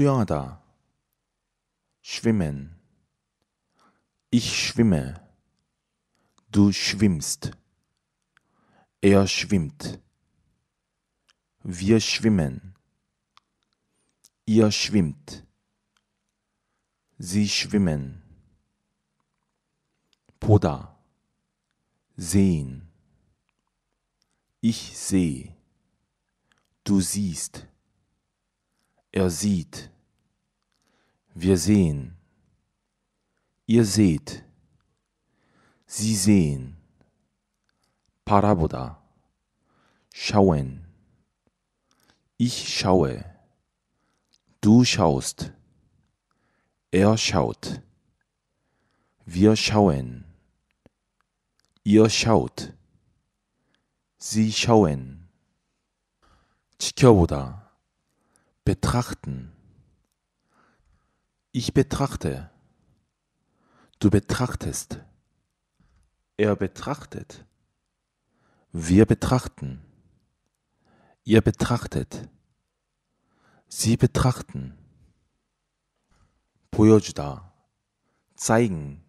수영하다. schwimmen. Ich schwimme. Du schwimmst. Er schwimmt. Wir schwimmen. Ihr schwimmt. Sie schwimmen. 보다. sehen. Ich sehe. Du siehst. Er sieht. Wir sehen. Ihr seht. Sie sehen. Parabola. Schauen. Ich schaue. Du schaust. Er schaut. Wir schauen. Ihr schaut. Sie schauen. 지켜보다. Betrachten. Ich betrachte. Du betrachtest. Er betrachtet. Wir betrachten. Ihr betrachtet. Sie betrachten. 보여주다. zeigen.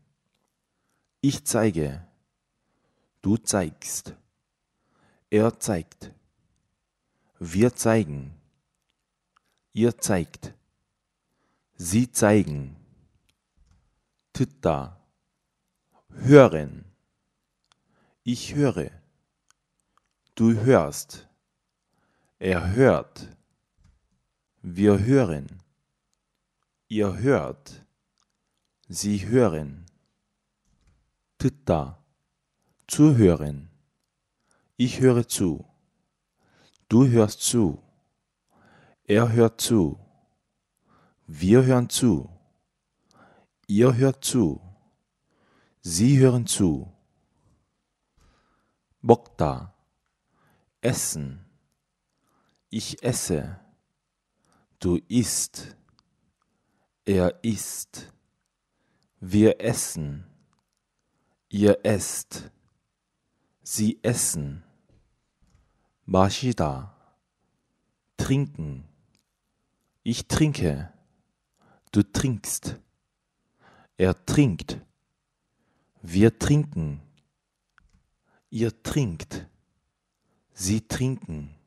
Ich zeige. Du zeigst. Er zeigt. Wir zeigen. Ihr zeigt. Sie zeigen. Titta. Hören. Ich höre. Du hörst. Er hört. Wir hören. Ihr hört. Sie hören. Titta. Zuhören. Ich höre zu. Du hörst zu. Er hört zu. Wir hören zu. Ihr hört zu. Sie hören zu. Bokta. Essen. Ich esse. Du isst. Er isst. Wir essen. Ihr esst. Sie essen. Mashida. Trinken. Ich trinke. Du trinkst. Er trinkt. Wir trinken. Ihr trinkt. Sie trinken.